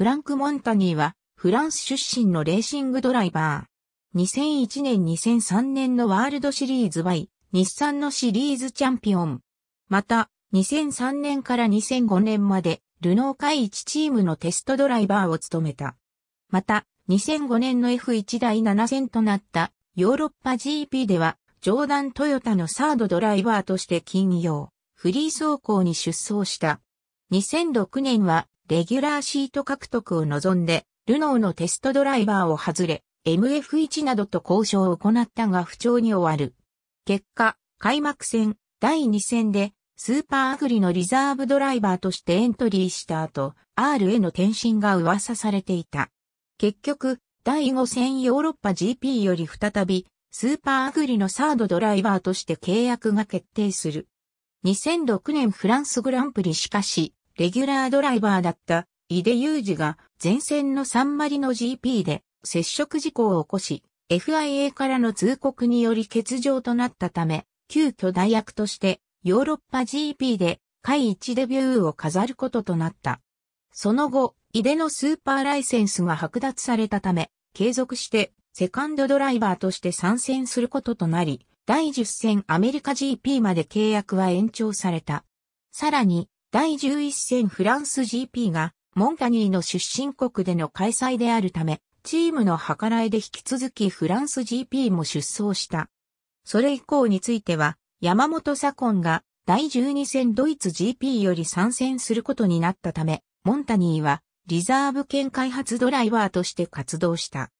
フランク・モンタニーは、フランス出身のレーシングドライバー。2001年2003年のワールドシリーズ Y、日産のシリーズチャンピオン。また、2003年から2005年まで、ルノー会1チームのテストドライバーを務めた。また、2005年の F1 第7戦となったヨーロッパ GP では、ジョーダン・トヨタのサードドライバーとして金曜、フリー走行に出走した。2006年はレギュラーシート獲得を望んで、ルノーのテストドライバーを外れ、MF1 などと交渉を行ったが不調に終わる。結果、開幕戦第2戦でスーパーアグリのリザーブドライバーとしてエントリーした後、R への転身が噂されていた。結局、第5戦ヨーロッパ GP より再び、スーパーアグリのサードドライバーとして契約が決定する。2006年フランスグランプリしかし、レギュラードライバーだった井出裕二が前線のサンマリの GP で接触事故を起こし、FIA からの通告により欠場となったため、急遽代役としてヨーロッパ GP で会一デビューを飾ることとなった。その後、井出のスーパーライセンスが剥奪されたため、継続してセカンドドライバーとして参戦することとなり、第10戦アメリカ GP まで契約は延長された。さらに、第11戦フランス GP がモンタニーの出身国での開催であるため、チームの計らいで引き続きフランス GP も出走した。それ以降については、山本左近が第12戦ドイツ GP より参戦することになったため、モンタニーはリザーブ兼開発ドライバーとして活動した。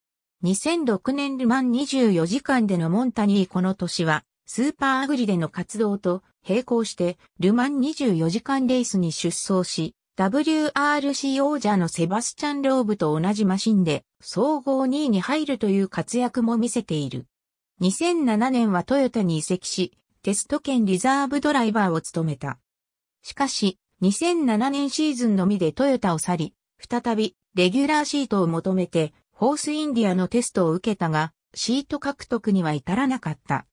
2006年ルマン24時間でのモンタニーこの年は、スーパーアグリでの活動と並行して、ルマン24時間レースに出走し、WRC 王者のセバスチャン・ローブと同じマシンで、総合2位に入るという活躍も見せている。2007年はトヨタに移籍し、テスト兼リザーブドライバーを務めた。しかし、2007年シーズンのみでトヨタを去り、再び、レギュラーシートを求めて、ホースインディアのテストを受けたが、シート獲得には至らなかった。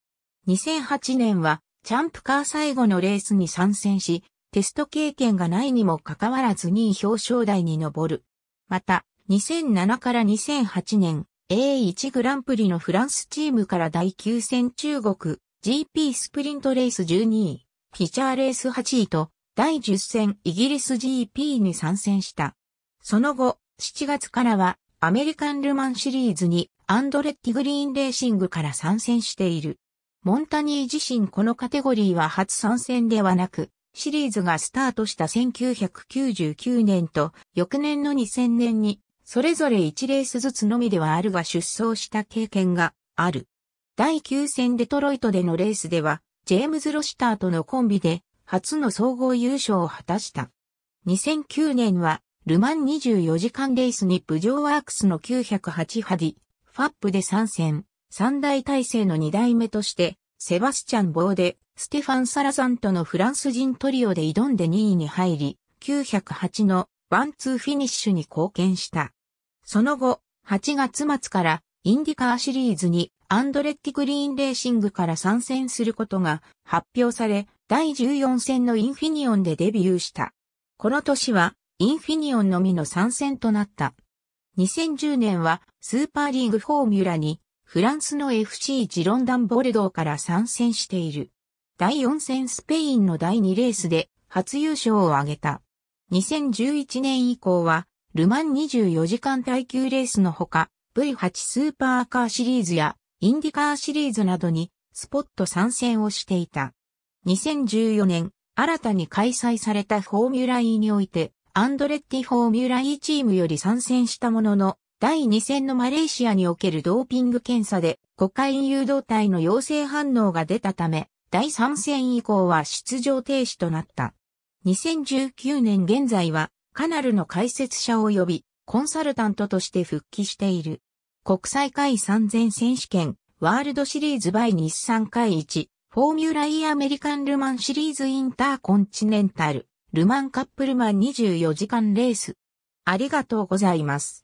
2008年は、チャンプカー最後のレースに参戦し、テスト経験がないにもかかわらず2位表彰台に上る。また、2007から2008年、A1 グランプリのフランスチームから第9戦中国、GP スプリントレース12位、フィチャーレース8位と、第10戦イギリス GP に参戦した。その後、7月からは、アメリカンルマンシリーズにアンドレッティ・グリーンレーシングから参戦している。モンタニー自身このカテゴリーは初参戦ではなく、シリーズがスタートした1999年と翌年の2000年に、それぞれ1レースずつのみではあるが出走した経験がある。第9戦デトロイトでのレースでは、ジェームズ・ロシターとのコンビで、初の総合優勝を果たした。2009年は、ルマン24時間レースにプジョーワークスの908ハディ、ファップで参戦。三大体制の二代目として、セバスチャン・ボーデ、ステファン・サラさんとのフランス人トリオで挑んで2位に入り、908のワンツーフィニッシュに貢献した。その後、8月末からインディカーシリーズにアンドレッキ・グリーンレーシングから参戦することが発表され、第14戦のインフィニオンでデビューした。この年はインフィニオンのみの参戦となった。2010年はスーパーリーグフォーミュラにフランスの FC ジロンダン・ボルドーから参戦している。第4戦スペインの第2レースで初優勝を挙げた。2011年以降は、ルマン24時間耐久レースのほか、V8 スーパーカーシリーズやインディカーシリーズなどにスポット参戦をしていた。2014年、新たに開催されたフォーミュラ E において、アンドレッティフォーミュラ E チームより参戦したものの、第2戦のマレーシアにおけるドーピング検査でコカイン誘導体の陽性反応が出たため、第3戦以降は出場停止となった。2019年現在は、カナルの解説者及び、コンサルタントとして復帰している。国際会3000選手権、ワールドシリーズ by 日産会1、フォーミュライアメリカンルマンシリーズインターコンチネンタル、ルマンカップルマン24時間レース。ありがとうございます。